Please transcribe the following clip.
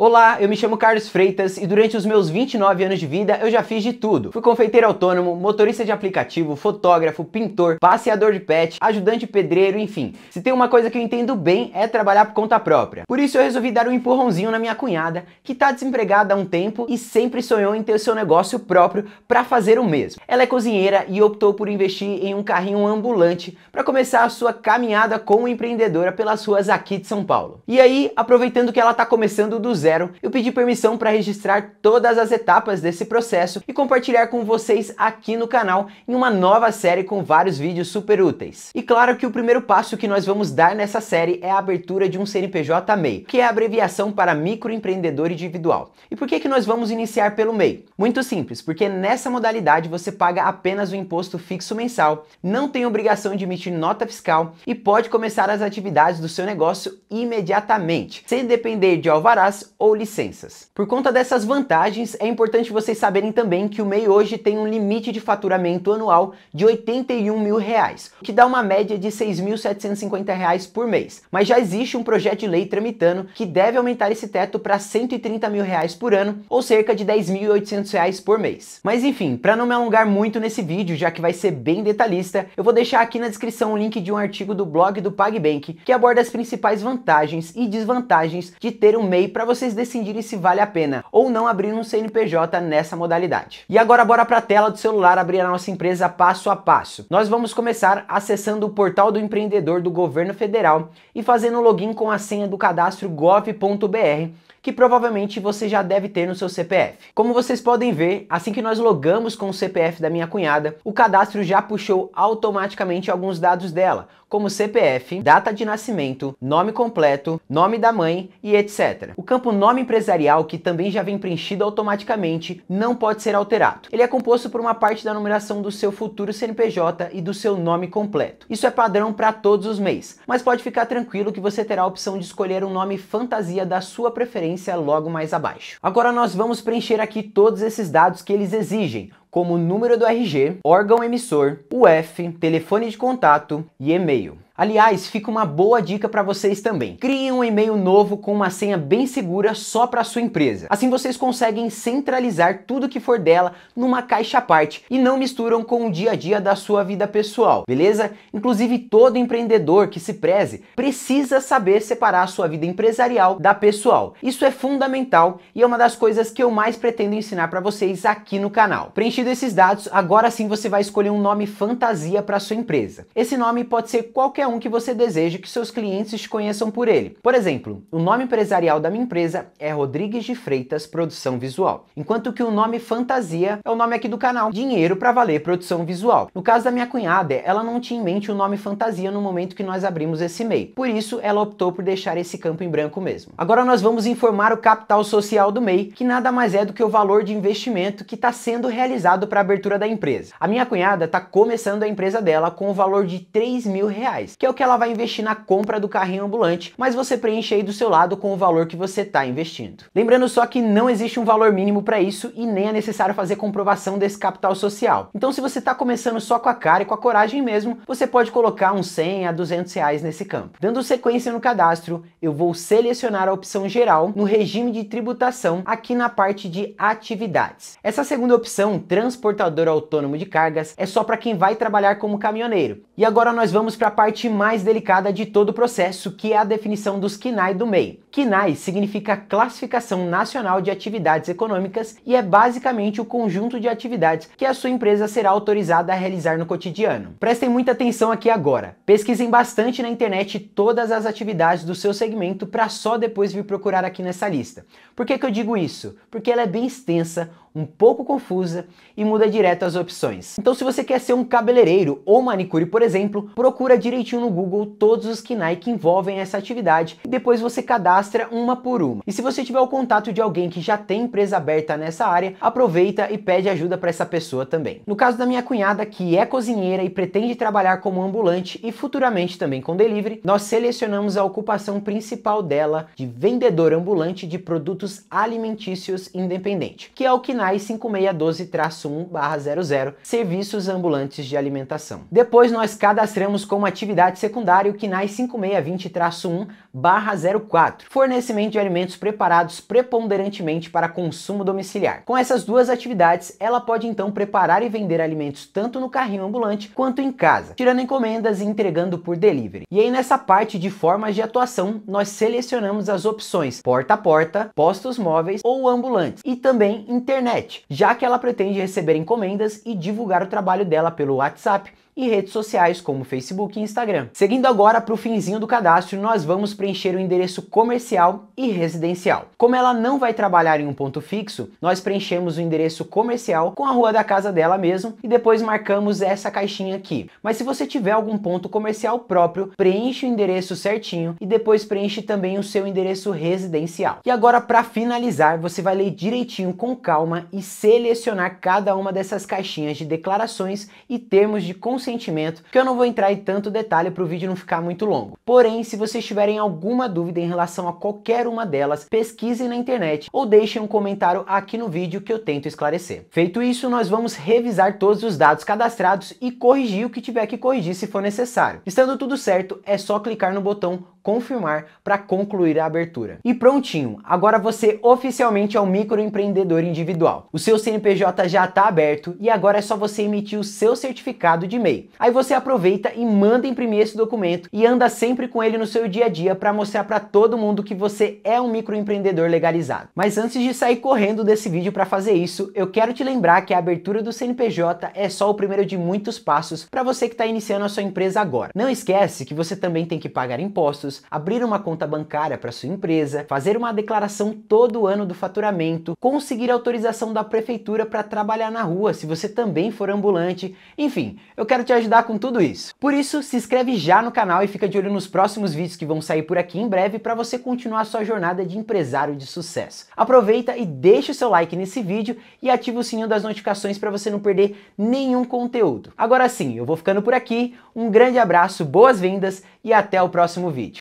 Olá, eu me chamo Carlos Freitas e durante os meus 29 anos de vida eu já fiz de tudo. Fui confeiteiro autônomo, motorista de aplicativo, fotógrafo, pintor, passeador de pet, ajudante pedreiro, enfim. Se tem uma coisa que eu entendo bem é trabalhar por conta própria. Por isso eu resolvi dar um empurrãozinho na minha cunhada, que tá desempregada há um tempo e sempre sonhou em ter o seu negócio próprio para fazer o mesmo. Ela é cozinheira e optou por investir em um carrinho ambulante para começar a sua caminhada como empreendedora pelas ruas aqui de São Paulo. E aí, aproveitando que ela tá começando do zero, eu pedi permissão para registrar todas as etapas desse processo e compartilhar com vocês aqui no canal em uma nova série com vários vídeos super úteis. E claro que o primeiro passo que nós vamos dar nessa série é a abertura de um CNPJ MEI, que é a abreviação para microempreendedor individual. E por que, que nós vamos iniciar pelo MEI? Muito simples, porque nessa modalidade você paga apenas o imposto fixo mensal, não tem obrigação de emitir nota fiscal e pode começar as atividades do seu negócio imediatamente, sem depender de alvarás ou licenças. Por conta dessas vantagens, é importante vocês saberem também que o MEI hoje tem um limite de faturamento anual de 81 mil reais, o que dá uma média de 6.750 reais por mês. Mas já existe um projeto de lei tramitando que deve aumentar esse teto para 130 mil reais por ano, ou cerca de 10.800 reais por mês. Mas enfim, para não me alongar muito nesse vídeo, já que vai ser bem detalhista, eu vou deixar aqui na descrição o link de um artigo do blog do PagBank que aborda as principais vantagens e desvantagens de ter um MEI para vocês vocês decidirem se vale a pena ou não abrir um CNPJ nessa modalidade. E agora bora para a tela do celular abrir a nossa empresa passo a passo. Nós vamos começar acessando o portal do empreendedor do governo federal e fazendo login com a senha do cadastro gov.br que provavelmente você já deve ter no seu CPF. Como vocês podem ver, assim que nós logamos com o CPF da minha cunhada, o cadastro já puxou automaticamente alguns dados dela, como CPF, data de nascimento, nome completo, nome da mãe e etc. O campo nome empresarial, que também já vem preenchido automaticamente, não pode ser alterado. Ele é composto por uma parte da numeração do seu futuro CNPJ e do seu nome completo. Isso é padrão para todos os mês, mas pode ficar tranquilo que você terá a opção de escolher um nome fantasia da sua preferência logo mais abaixo. Agora nós vamos preencher aqui todos esses dados que eles exigem, como número do RG, órgão emissor, UF, telefone de contato e e-mail. Aliás, fica uma boa dica para vocês também. Criem um e-mail novo com uma senha bem segura só para sua empresa. Assim vocês conseguem centralizar tudo que for dela numa caixa à parte e não misturam com o dia a dia da sua vida pessoal, beleza? Inclusive todo empreendedor que se preze precisa saber separar a sua vida empresarial da pessoal. Isso é fundamental e é uma das coisas que eu mais pretendo ensinar para vocês aqui no canal. Preenchido esses dados, agora sim você vai escolher um nome fantasia para sua empresa. Esse nome pode ser qualquer um que você deseja que seus clientes conheçam por ele. Por exemplo, o nome empresarial da minha empresa é Rodrigues de Freitas Produção Visual, enquanto que o nome fantasia é o nome aqui do canal, Dinheiro para Valer Produção Visual. No caso da minha cunhada, ela não tinha em mente o nome fantasia no momento que nós abrimos esse MEI, por isso ela optou por deixar esse campo em branco mesmo. Agora nós vamos informar o capital social do MEI, que nada mais é do que o valor de investimento que está sendo realizado para a abertura da empresa. A minha cunhada está começando a empresa dela com o valor de 3 mil reais que é o que ela vai investir na compra do carrinho ambulante, mas você preenche aí do seu lado com o valor que você está investindo. Lembrando só que não existe um valor mínimo para isso e nem é necessário fazer comprovação desse capital social. Então se você está começando só com a cara e com a coragem mesmo, você pode colocar uns 100 a 200 reais nesse campo. Dando sequência no cadastro, eu vou selecionar a opção geral no regime de tributação aqui na parte de atividades. Essa segunda opção, transportador autônomo de cargas, é só para quem vai trabalhar como caminhoneiro. E agora nós vamos para a parte mais delicada de todo o processo, que é a definição dos KINAI do MEI. KINAI significa Classificação Nacional de Atividades Econômicas e é basicamente o conjunto de atividades que a sua empresa será autorizada a realizar no cotidiano. Prestem muita atenção aqui agora. Pesquisem bastante na internet todas as atividades do seu segmento para só depois vir procurar aqui nessa lista. Por que, que eu digo isso? Porque ela é bem extensa, um pouco confusa e muda direto as opções. Então se você quer ser um cabeleireiro ou manicure, por exemplo, procura direitinho no Google todos os KINAI que envolvem essa atividade e depois você cadastra uma por uma. E se você tiver o contato de alguém que já tem empresa aberta nessa área, aproveita e pede ajuda para essa pessoa também. No caso da minha cunhada, que é cozinheira e pretende trabalhar como ambulante e futuramente também com delivery, nós selecionamos a ocupação principal dela de vendedor ambulante de produtos alimentícios independente, que é o que NAI 5612-1-00 Serviços Ambulantes de Alimentação. Depois nós cadastramos como atividade secundária o KINAIS 5620-1-04 Fornecimento de alimentos preparados preponderantemente para consumo domiciliar. Com essas duas atividades, ela pode então preparar e vender alimentos tanto no carrinho ambulante quanto em casa, tirando encomendas e entregando por delivery. E aí nessa parte de formas de atuação, nós selecionamos as opções porta a porta, postos móveis ou ambulantes e também internet internet, já que ela pretende receber encomendas e divulgar o trabalho dela pelo WhatsApp redes sociais como Facebook e Instagram. Seguindo agora para o finzinho do cadastro, nós vamos preencher o endereço comercial e residencial. Como ela não vai trabalhar em um ponto fixo, nós preenchemos o endereço comercial com a rua da casa dela mesmo e depois marcamos essa caixinha aqui. Mas se você tiver algum ponto comercial próprio, preenche o endereço certinho e depois preenche também o seu endereço residencial. E agora para finalizar, você vai ler direitinho com calma e selecionar cada uma dessas caixinhas de declarações e termos de consentimento sentimento, que eu não vou entrar em tanto detalhe para o vídeo não ficar muito longo. Porém, se vocês tiverem alguma dúvida em relação a qualquer uma delas, pesquisem na internet ou deixem um comentário aqui no vídeo que eu tento esclarecer. Feito isso, nós vamos revisar todos os dados cadastrados e corrigir o que tiver que corrigir se for necessário. Estando tudo certo, é só clicar no botão confirmar para concluir a abertura. E prontinho, agora você oficialmente é um microempreendedor individual. O seu CNPJ já está aberto e agora é só você emitir o seu certificado de MEI. Aí você aproveita e manda imprimir esse documento e anda sempre com ele no seu dia a dia para mostrar para todo mundo que você é um microempreendedor legalizado. Mas antes de sair correndo desse vídeo para fazer isso, eu quero te lembrar que a abertura do CNPJ é só o primeiro de muitos passos para você que está iniciando a sua empresa agora. Não esquece que você também tem que pagar impostos abrir uma conta bancária para sua empresa, fazer uma declaração todo ano do faturamento, conseguir autorização da prefeitura para trabalhar na rua se você também for ambulante. Enfim, eu quero te ajudar com tudo isso. Por isso, se inscreve já no canal e fica de olho nos próximos vídeos que vão sair por aqui em breve para você continuar sua jornada de empresário de sucesso. Aproveita e deixa o seu like nesse vídeo e ativa o sininho das notificações para você não perder nenhum conteúdo. Agora sim, eu vou ficando por aqui. Um grande abraço, boas-vindas e até o próximo vídeo.